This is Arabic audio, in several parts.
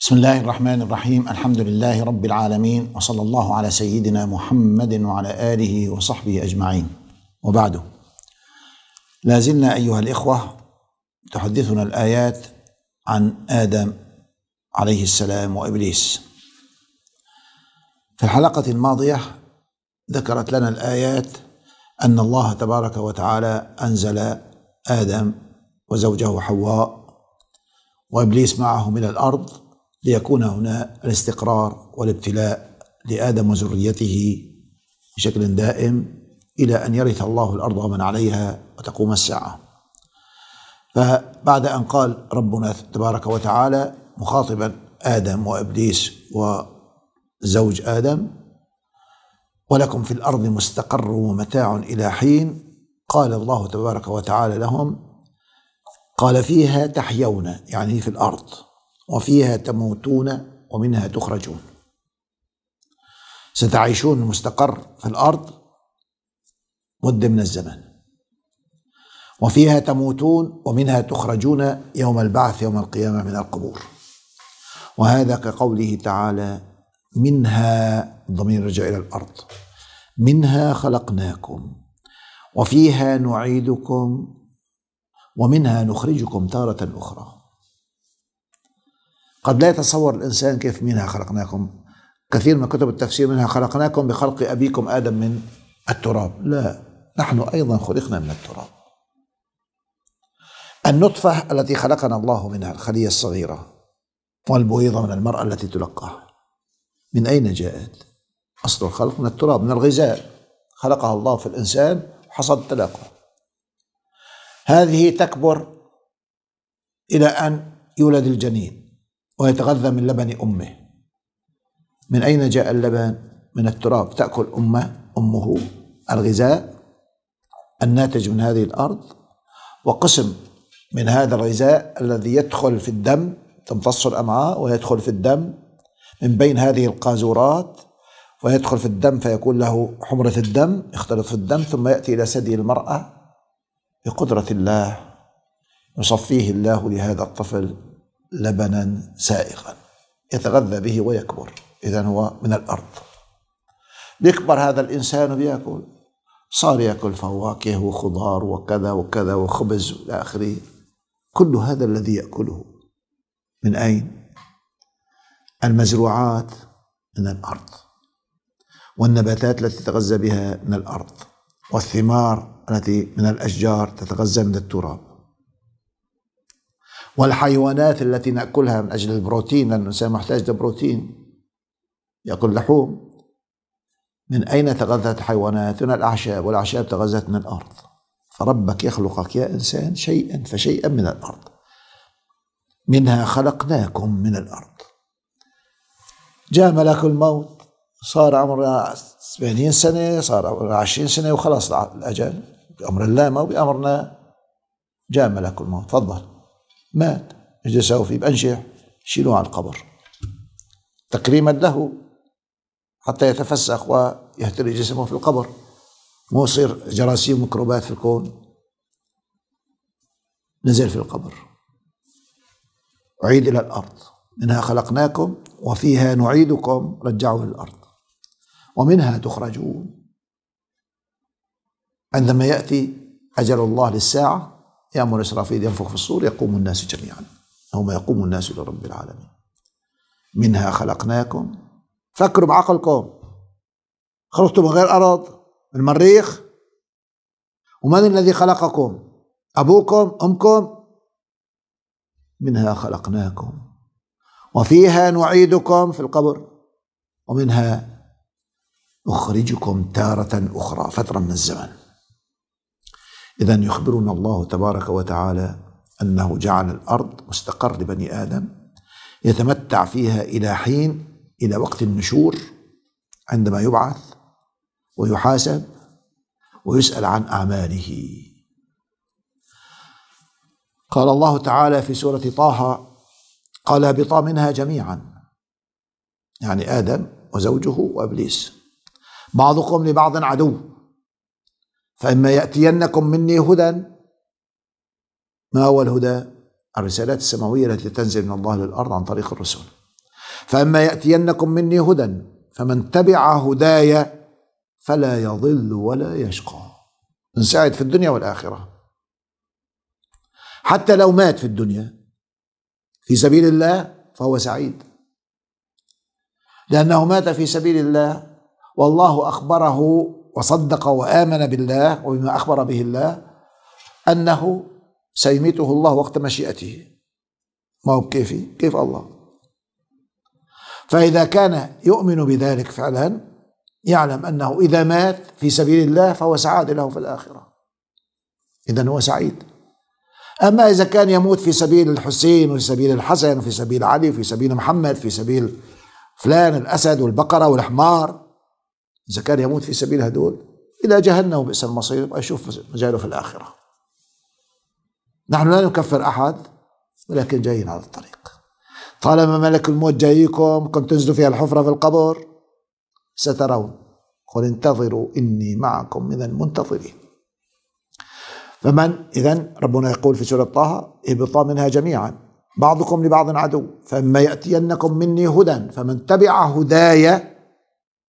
بسم الله الرحمن الرحيم الحمد لله رب العالمين وصلى الله على سيدنا محمد وعلى اله وصحبه اجمعين وبعد لا زلنا ايها الاخوه تحدثنا الايات عن ادم عليه السلام وابليس في الحلقه الماضيه ذكرت لنا الايات ان الله تبارك وتعالى انزل ادم وزوجه حواء وابليس معه من الارض ليكون هنا الاستقرار والابتلاء لآدم وذريته بشكل دائم إلى أن يرث الله الأرض ومن عليها وتقوم الساعة فبعد أن قال ربنا تبارك وتعالى مخاطبا آدم وإبليس وزوج آدم ولكم في الأرض مستقر ومتاع إلى حين قال الله تبارك وتعالى لهم قال فيها تحيون يعني في الأرض وفيها تموتون ومنها تخرجون ستعيشون مستقر في الارض مده من الزمن وفيها تموتون ومنها تخرجون يوم البعث يوم القيامه من القبور وهذا كقوله تعالى منها ضمير رجع الى الارض منها خلقناكم وفيها نعيدكم ومنها نخرجكم تاره اخرى قد لا يتصور الإنسان كيف منها خلقناكم كثير من كتب التفسير منها خلقناكم بخلق أبيكم آدم من التراب لا نحن أيضا خلقنا من التراب النطفة التي خلقنا الله منها الخلية الصغيرة والبويضة من المرأة التي تلقاها من أين جاءت؟ أصل الخلق من التراب من الغذاء خلقها الله في الإنسان وحصل تلاقى هذه تكبر إلى أن يولد الجنين ويتغذى من لبن امه من اين جاء اللبن من التراب تاكل امه امه الغذاء الناتج من هذه الارض وقسم من هذا الغذاء الذي يدخل في الدم تمتص الامعاء ويدخل في الدم من بين هذه القاذورات ويدخل في الدم فيكون له حمرة الدم يختلط في الدم ثم يأتي إلى ثدي المرأة بقدرة الله يصفيه الله لهذا الطفل لبنا سائغا يتغذى به ويكبر إذا هو من الأرض بيكبر هذا الإنسان بيأكل صار يأكل فواكه وخضار وكذا وكذا وخبز إلى آخره كل هذا الذي يأكله من أين؟ المزروعات من الأرض والنباتات التي تتغذى بها من الأرض والثمار التي من الأشجار تتغذى من التراب والحيوانات التي ناكلها من اجل البروتين لان الانسان محتاج لبروتين ياكل لحوم من اين تغذت الحيوانات؟ من الاعشاب والاعشاب تغذت من الارض فربك يخلقك يا انسان شيئا فشيئا من الارض منها خلقناكم من الارض جاء ملك الموت صار عمرنا 80 سنة صار عمرنا 20 سنة وخلص الأجل بأمر الله ما بأمرنا جاء ملك الموت تفضل مات ايش بدي اسوي فيه؟ بانشح شيلوه على القبر تكريما له حتى يتفسخ ويهتري جسمه في القبر مو يصير جراثيم وميكروبات في الكون نزل في القبر عيد إلى الأرض منها خلقناكم وفيها نعيدكم رجعوا إلى الأرض ومنها تخرجون عندما يأتي أجل الله للساعة يأمر إسرافيل ينفخ في الصور يقوم الناس جميعا ما يقوم الناس لرب العالمين منها خلقناكم فكروا بعقلكم خلقتم من غير أرض من ومن الذي خلقكم أبوكم أمكم منها خلقناكم وفيها نعيدكم في القبر ومنها نخرجكم تارة أخرى فترة من الزمن إذا يخبرنا الله تبارك وتعالى أنه جعل الأرض مستقر لبني آدم يتمتع فيها إلى حين إلى وقت النشور عندما يبعث ويحاسب ويسأل عن أعماله قال الله تعالى في سورة طه قال اهبطا منها جميعا يعني آدم وزوجه وإبليس بعضكم لبعض عدو فإما يأتينكم مني هدى ما هو الهدى؟ الرسالات السماوية التي تنزل من الله للأرض عن طريق الرسل فأما يأتينكم مني هدى فمن تبع هداي فلا يضل ولا يشقى نساعد في الدنيا والآخرة حتى لو مات في الدنيا في سبيل الله فهو سعيد لأنه مات في سبيل الله والله أخبره وصدق وآمن بالله وبما أخبر به الله أنه سيميته الله وقت مشيئته ما هو بكيفي كيف الله فإذا كان يؤمن بذلك فعلا يعلم أنه إذا مات في سبيل الله فهو سعاد له في الآخرة إذا هو سعيد أما إذا كان يموت في سبيل الحسين وفي سبيل الحسن وفي سبيل علي وفي سبيل محمد في سبيل فلان الأسد والبقرة والحمار إذا كان يموت في سبيل هدول إلى جهنم بئس المصير يبقى يشوف مجاله في الآخرة نحن لا نكفر أحد ولكن جايين على الطريق طالما ملك الموت جايكم كنتم تنزلوا فيها الحفرة في القبر سترون قل انتظروا إني معكم من المنتظرين فمن إذا ربنا يقول في سورة طه اهبطا منها جميعا بعضكم لبعض عدو فإما يأتينكم مني هدى فمن تبع هداي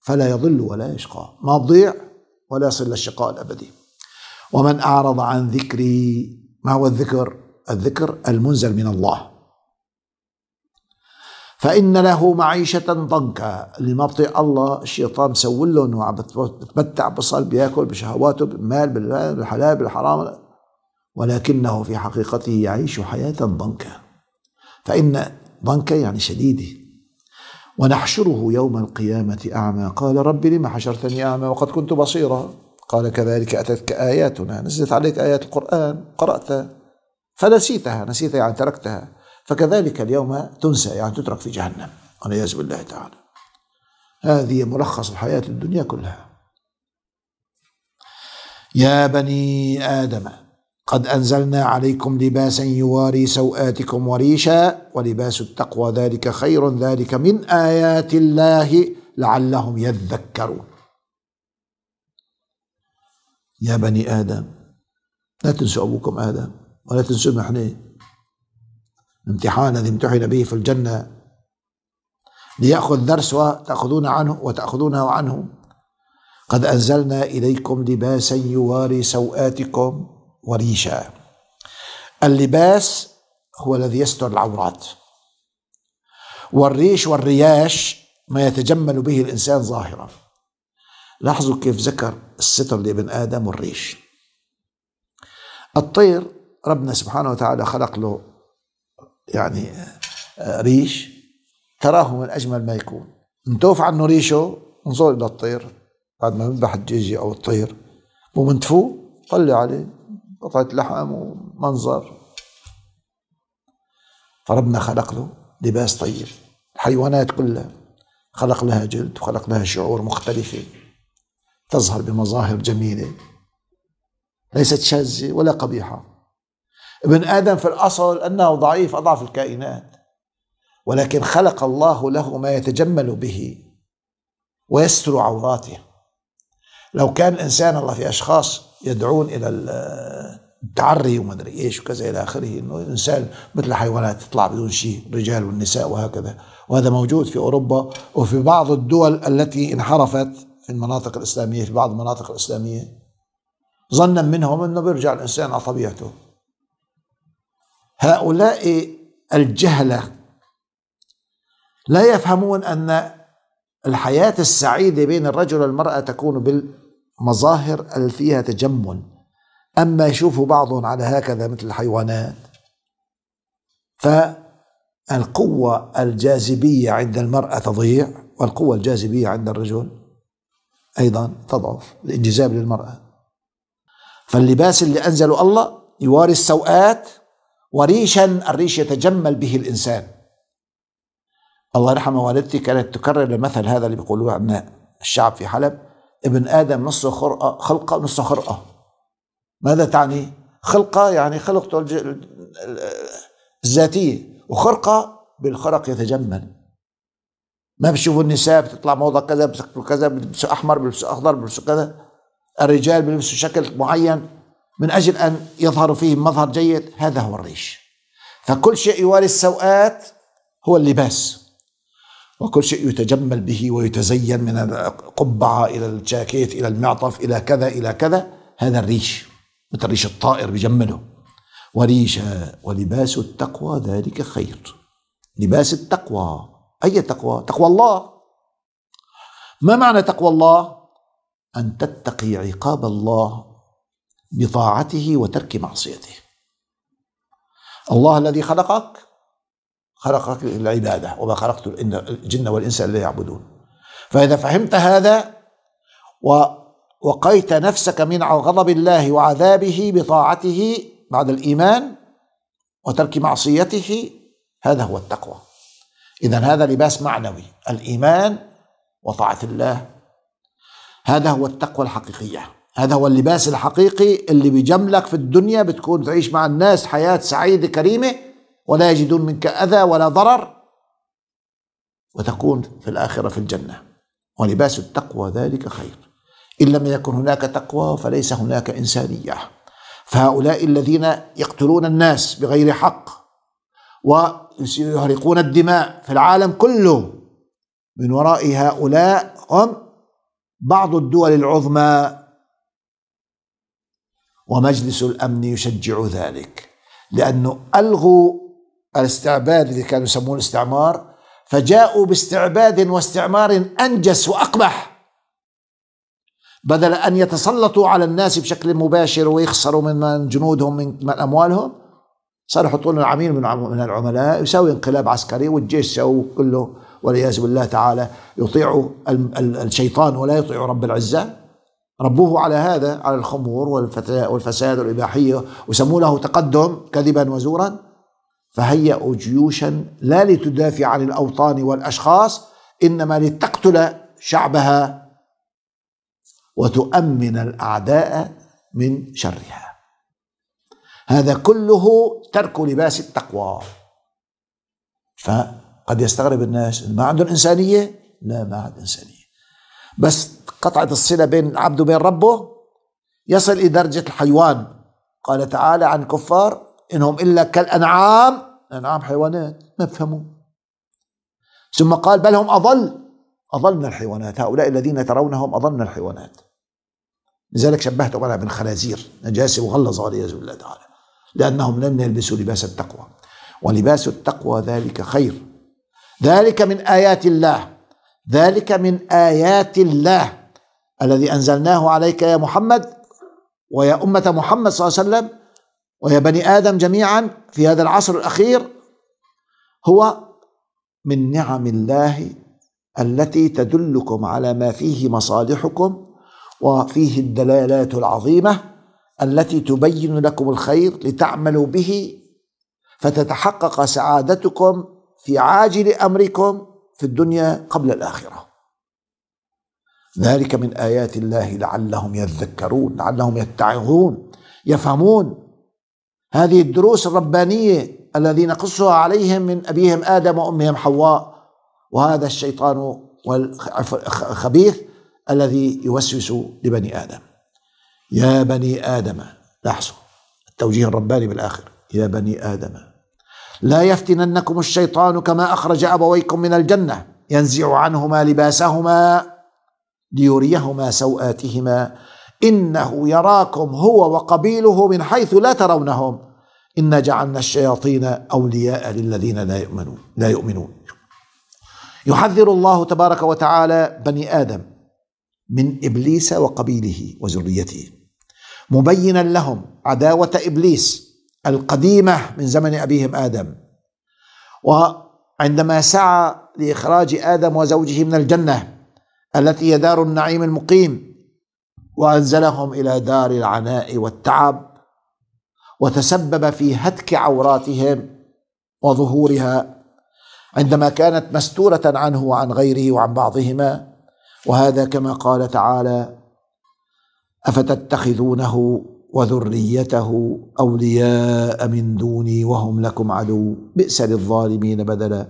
فلا يضل ولا يشقى ما تضيع ولا يصل إلى الشقاء الأبدي ومن أعرض عن ذكري ما هو الذكر الذكر المنزل من الله فإن له معيشة ضنكا اللي ما بطيع الله الشيطان مسول له انه عم بتمتع بصل بياكل بشهواته بالمال بالحلال بالحرام ولكنه في حقيقته يعيش حياة ضنكا فإن ضنكا يعني شديدة ونحشره يوم القيامة أعمى قال رب لم حشرتني أعمى وقد كنت بصيرا قال كذلك أتتك آياتنا نزلت عليك آيات القرآن قرأتها فنسيتها نسيتها يعني تركتها فكذلك اليوم تنسى يعني تترك في جهنم والعياذ بالله تعالى هذه ملخص الحياة الدنيا كلها يا بني آدم قد أنزلنا عليكم لباسا يواري سوآتكم وريشا ولباس التقوى ذلك خير ذلك من آيات الله لعلهم يذكرون يا بني آدم لا تنسوا أبوكم آدم ولا تنسوا نحن امتحان الذي امتحن به في الجنة ليأخذ درس وتأخذون عنه وتأخذونه عنه قد أنزلنا إليكم لباسا يواري سوآتكم وريشة اللباس هو الذي يستر العورات والريش والرياش ما يتجمل به الإنسان ظاهرا لاحظوا كيف ذكر الستر لابن آدم والريش الطير ربنا سبحانه وتعالى خلق له يعني آه، ريش تراه من أجمل ما يكون نتوف عنه ريشه انظر إلى الطير بعد ما يذبح الجيجي أو الطير ومنتفوه طلع عليه قطعة لحم ومنظر فربنا خلق له لباس طيب الحيوانات كلها خلق لها جلد وخلق لها شعور مختلفة تظهر بمظاهر جميلة ليست شاذة ولا قبيحة ابن آدم في الأصل أنه ضعيف أضعف الكائنات ولكن خلق الله له ما يتجمل به ويستر عوراته لو كان الإنسان الله في أشخاص يدعون الى التعري وما ادري ايش وكذا الى اخره انه الانسان مثل الحيوانات تطلع بدون شيء الرجال والنساء وهكذا وهذا موجود في اوروبا وفي بعض الدول التي انحرفت في المناطق الاسلاميه في بعض المناطق الاسلاميه ظنا منهم انه بيرجع الانسان على طبيعته هؤلاء الجهله لا يفهمون ان الحياه السعيده بين الرجل والمراه تكون بال مظاهر فيها تجمل أما يشوف بعضهم على هكذا مثل الحيوانات فالقوة الجاذبية عند المرأة تضيع والقوة الجاذبية عند الرجل أيضا تضعف الانجذاب للمرأة فاللباس اللي أنزله الله يواري السوءات وريشا الريش يتجمل به الإنسان الله يرحم والدتي كانت تكرر المثل هذا اللي بيقولوه عنا الشعب في حلب ابن آدم نصه خرقة خلقة نصه خرقة ماذا تعني؟ خلقة يعني خلقته الذاتية وخرقة بالخرق يتجمل ما بشوفوا النساء بتطلع موضة كذا بتقتل كذا بيلبسوا أحمر بيلبسوا أخضر بيلبسوا كذا الرجال بيلبسوا شكل معين من أجل أن يظهروا فيه مظهر جيد هذا هو الريش فكل شيء يواري السوءات هو اللباس وكل شيء يتجمل به ويتزين من القبعة إلى الجاكيت إلى المعطف إلى كذا إلى كذا هذا الريش مثل ريش الطائر بجمله وريش ولباس التقوى ذلك خير لباس التقوى أي تقوى؟ تقوى الله ما معنى تقوى الله؟ أن تتقي عقاب الله بطاعته وترك معصيته الله الذي خلقك خلقك للعبادة وما خلقت الجن والإنس إلا يعبدون فإذا فهمت هذا ووقيت نفسك من غضب الله وعذابه بطاعته بعد الإيمان وترك معصيته هذا هو التقوى إذا هذا لباس معنوي الإيمان وطاعة الله هذا هو التقوى الحقيقية هذا هو اللباس الحقيقي اللي بيجملك في الدنيا بتكون تعيش مع الناس حياة سعيدة كريمة ولا يجدون منك أذى ولا ضرر وتكون في الآخرة في الجنة ولباس التقوى ذلك خير إن لم يكن هناك تقوى فليس هناك إنسانية فهؤلاء الذين يقتلون الناس بغير حق ويهرقون الدماء في العالم كله من وراء هؤلاء هم بعض الدول العظمى ومجلس الأمن يشجع ذلك لأنه ألغوا الاستعباد اللي كانوا يسموه الاستعمار فجاءوا باستعباد واستعمار انجس واقبح بدل ان يتسلطوا على الناس بشكل مباشر ويخسروا من جنودهم من اموالهم صاروا يحطون العميل من العملاء يساوي انقلاب عسكري والجيش سووا كله والعياذ بالله تعالى يطيعوا الشيطان ولا يطيعوا رب العزه ربوه على هذا على الخمور والفساد والإباحية وسموا له تقدم كذبا وزورا فهيئوا جيوشا لا لتدافع عن الأوطان والأشخاص إنما لتقتل شعبها وتؤمن الأعداء من شرها هذا كله ترك لباس التقوى فقد يستغرب الناس ما عندهم إنسانية لا ما عندهم إنسانية بس قطعة الصلة بين العبد وبين ربه يصل إلى درجة الحيوان قال تعالى عن كفار إنهم إلا كالأنعام الأنعام حيوانات ما بفهموا ثم قال بل هم أضل أضل من الحيوانات هؤلاء الذين ترونهم أضل من الحيوانات لذلك شبهتهم أنا بالخنازير نجاسة وغلظ والعياذ بالله تعالى لأنهم لم يلبسوا لباس التقوى ولباس التقوى ذلك خير ذلك من آيات الله ذلك من آيات الله الذي أنزلناه عليك يا محمد ويا أمة محمد صلى الله عليه وسلم وهي بني آدم جميعا في هذا العصر الأخير هو من نعم الله التي تدلكم على ما فيه مصالحكم وفيه الدلالات العظيمة التي تبين لكم الخير لتعملوا به فتتحقق سعادتكم في عاجل أمركم في الدنيا قبل الآخرة ذلك من آيات الله لعلهم يذكرون لعلهم يتعظون يفهمون هذه الدروس الربانية الذي نقصها عليهم من أبيهم آدم وأمهم حواء وهذا الشيطان الخبيث الذي يوسوس لبني آدم يا بني آدم لاحظوا التوجيه الرباني بالآخر يا بني آدم لا يفتننكم الشيطان كما أخرج أبويكم من الجنة ينزع عنهما لباسهما ليريهما سوآتهما إنه يراكم هو وقبيله من حيث لا ترونهم إنا جعلنا الشياطين أولياء للذين لا يؤمنون لا يؤمنون يحذر الله تبارك وتعالى بني آدم من إبليس وقبيله وذريته مبينا لهم عداوة إبليس القديمة من زمن أبيهم آدم وعندما سعى لإخراج آدم وزوجه من الجنة التي هي دار النعيم المقيم وانزلهم الى دار العناء والتعب وتسبب في هتك عوراتهم وظهورها عندما كانت مستوره عنه وعن غيره وعن بعضهما وهذا كما قال تعالى افتتخذونه وذريته اولياء من دوني وهم لكم عدو بئس للظالمين بدلا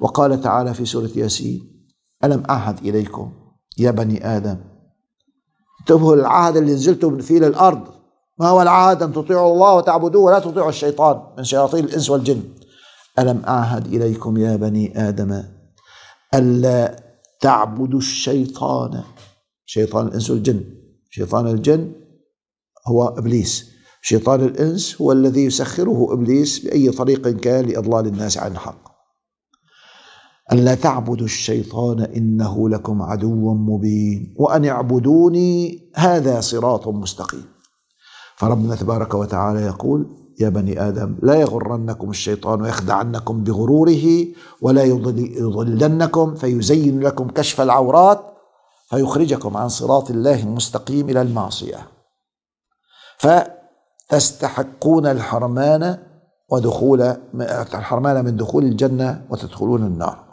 وقال تعالى في سوره ياسين الم اعهد اليكم يا بني ادم انتبهوا للعهد اللي نزلتم فيه للأرض ما هو العهد أن تطيعوا الله وتعبدوه ولا تطيعوا الشيطان من شياطين الإنس والجن ألم أعهد إليكم يا بني آدم ألا تعبدوا الشيطان شيطان الإنس والجن شيطان الجن هو إبليس شيطان الإنس هو الذي يسخره إبليس بأي طريق كان لإضلال الناس عن الحق أن لا تعبدوا الشيطان إنه لكم عدو مبين وأن اعبدوني هذا صراط مستقيم فربنا تبارك وتعالى يقول يا بني آدم لا يغرنكم الشيطان ويخدعنكم بغروره ولا يضلنكم فيزين لكم كشف العورات فيخرجكم عن صراط الله المستقيم إلى المعصية فتستحقون الحرمان ودخول الحرمان من دخول الجنة وتدخلون النار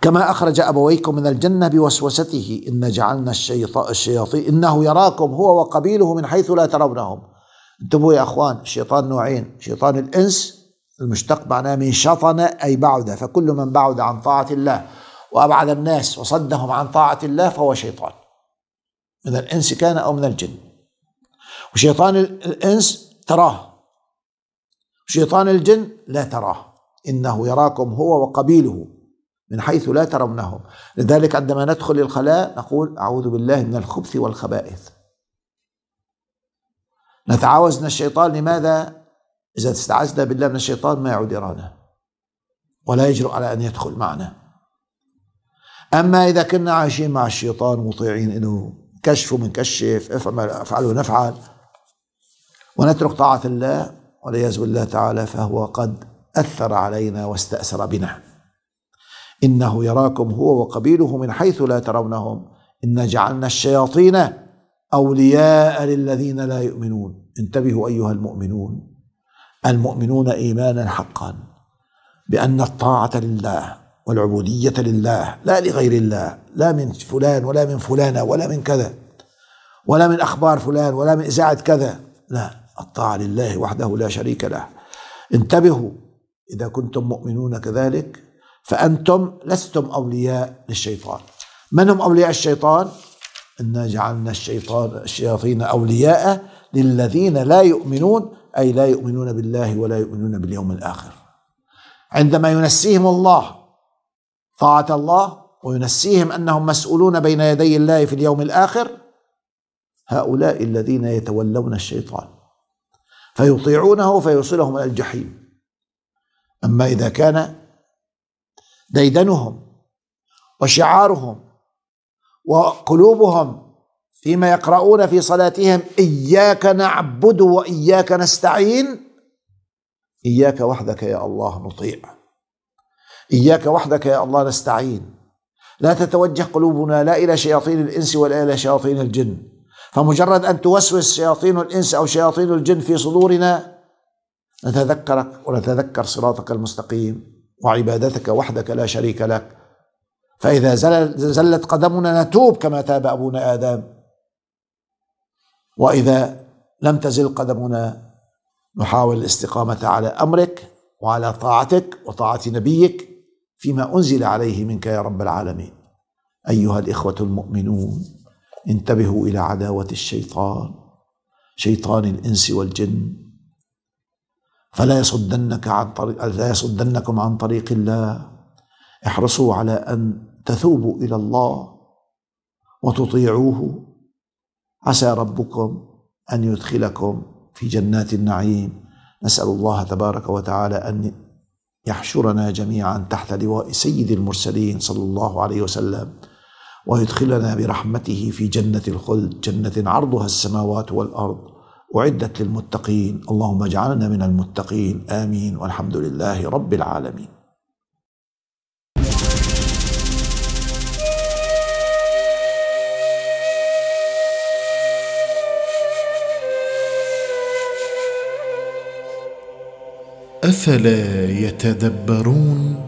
كما أخرج أبويكم من الجنة بوسوسته إن جعلنا الشيطان الشياطين إنه يراكم هو وقبيله من حيث لا ترونهم انتبهوا يا أخوان الشيطان نوعين شيطان الإنس المشتق معناه من شطن أي بعد فكل من بعد عن طاعة الله وأبعد الناس وصدهم عن طاعة الله فهو شيطان من الإنس كان أو من الجن وشيطان الإنس تراه شيطان الجن لا تراه إنه يراكم هو وقبيله من حيث لا ترونهم لذلك عندما ندخل الخلاء نقول أعوذ بالله من الخبث والخبائث نتعاوز من الشيطان لماذا إذا استعذنا بالله من الشيطان ما يعود يرانا ولا يجرؤ على أن يدخل معنا أما إذا كنا عايشين مع الشيطان مطيعين إنه كشفوا من كشف افعلوا نفعل ونترك طاعة الله والعياذ بالله تعالى فهو قد أثر علينا واستأثر بنا إنه يراكم هو وقبيله من حيث لا ترونهم إن جعلنا الشياطين أولياء للذين لا يؤمنون انتبهوا أيها المؤمنون المؤمنون إيمانا حقا بأن الطاعة لله والعبودية لله لا لغير الله لا من فلان ولا من فلانة ولا من كذا ولا من أخبار فلان ولا من إذاعة كذا لا الطاعة لله وحده لا شريك له انتبهوا إذا كنتم مؤمنون كذلك فأنتم لستم أولياء للشيطان من هم أولياء الشيطان؟ إنا جعلنا الشيطان الشياطين أولياء للذين لا يؤمنون أي لا يؤمنون بالله ولا يؤمنون باليوم الآخر عندما ينسيهم الله طاعة الله وينسيهم أنهم مسؤولون بين يدي الله في اليوم الآخر هؤلاء الذين يتولون الشيطان فيطيعونه فيوصلهم إلى الجحيم أما إذا كان ديدنهم وشعارهم وقلوبهم فيما يقرؤون في صلاتهم إياك نعبد وإياك نستعين إياك وحدك يا الله نطيع إياك وحدك يا الله نستعين لا تتوجه قلوبنا لا إلى شياطين الإنس ولا إلى شياطين الجن فمجرد أن توسوس شياطين الإنس أو شياطين الجن في صدورنا نتذكرك ونتذكر صراطك المستقيم وعبادتك وحدك لا شريك لك فإذا زلت قدمنا نتوب كما تاب أبونا آدم وإذا لم تزل قدمنا نحاول الاستقامة على أمرك وعلى طاعتك وطاعة نبيك فيما أنزل عليه منك يا رب العالمين أيها الإخوة المؤمنون انتبهوا إلى عداوة الشيطان شيطان الإنس والجن فلا يصدنك عن طريق لا يصدنكم عن طريق الله احرصوا على ان تثوبوا الى الله وتطيعوه عسى ربكم ان يدخلكم في جنات النعيم نسال الله تبارك وتعالى ان يحشرنا جميعا تحت لواء سيد المرسلين صلى الله عليه وسلم ويدخلنا برحمته في جنه الخلد جنه عرضها السماوات والارض أعدت للمتقين اللهم اجعلنا من المتقين آمين والحمد لله رب العالمين أفلا يتدبرون